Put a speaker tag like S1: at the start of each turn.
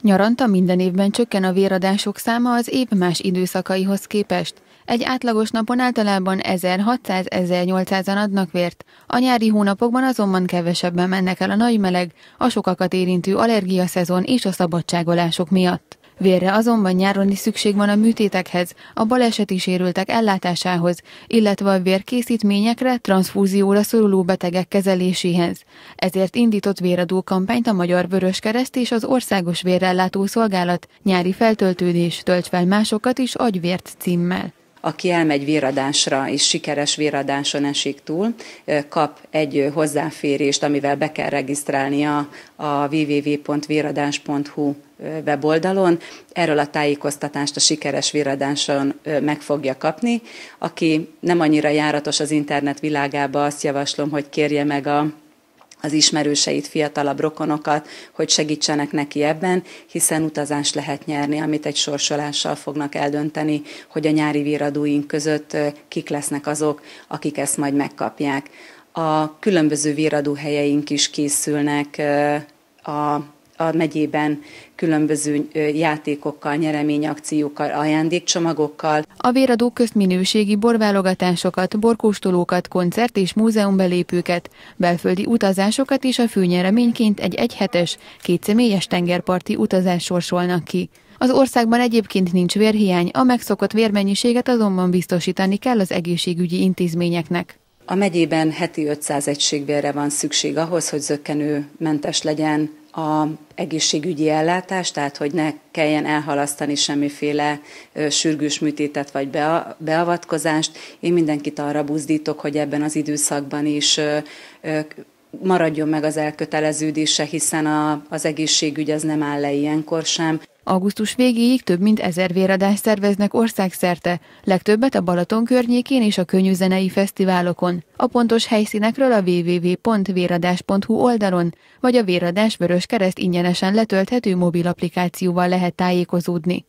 S1: Nyaranta minden évben csökken a véradások száma az év más időszakaihoz képest. Egy átlagos napon általában 1600-1800-an adnak vért, a nyári hónapokban azonban kevesebben mennek el a nagy meleg, a sokakat érintő allergiaszezon és a szabadságolások miatt. Vérre azonban nyáron is szükség van a műtétekhez, a baleseti sérültek ellátásához, illetve a vérkészítményekre, transfúzióra szoruló betegek kezeléséhez. Ezért indított véradó kampányt a Magyar Vörös Kereszt és az Országos Vérellátó Szolgálat nyári feltöltődés, tölts fel másokat is agyvért címmel.
S2: Aki elmegy véradásra és sikeres véradáson esik túl, kap egy hozzáférést, amivel be kell regisztrálnia a www.véradás.hu weboldalon. Erről a tájékoztatást a sikeres véradáson meg fogja kapni. Aki nem annyira járatos az internet világába, azt javaslom, hogy kérje meg a az ismerőseit, fiatalabb rokonokat, hogy segítsenek neki ebben, hiszen utazást lehet nyerni, amit egy sorsolással fognak eldönteni, hogy a nyári viradóink között kik lesznek azok, akik ezt majd megkapják. A különböző viradóhelyeink is készülnek a a megyében különböző játékokkal, nyereményakciókkal, ajándékcsomagokkal.
S1: A véradók közt minőségi borválogatásokat, borkóstolókat, koncert és múzeumbelépőket, belföldi utazásokat és a főnyereményként egy egyhetes, kétszemélyes tengerparti utazás sorsolnak ki. Az országban egyébként nincs vérhiány, a megszokott vérmennyiséget azonban biztosítani kell az egészségügyi intézményeknek.
S2: A megyében heti 500 egységvérre van szükség ahhoz, hogy zöggenőmentes legyen a egészségügyi ellátást, tehát hogy ne kelljen elhalasztani semmiféle sürgős műtétet vagy beavatkozást. Én mindenkit arra buzdítok, hogy ebben az időszakban is maradjon meg az elköteleződése, hiszen a, az egészségügy az nem áll le ilyenkor sem.
S1: Augusztus végéig több mint ezer véradást szerveznek országszerte, legtöbbet a Balaton környékén és a könyvzenei fesztiválokon. A pontos helyszínekről a www.véradás.hu oldalon, vagy a Véradás Vörös Kereszt ingyenesen letölthető mobil applikációval lehet tájékozódni.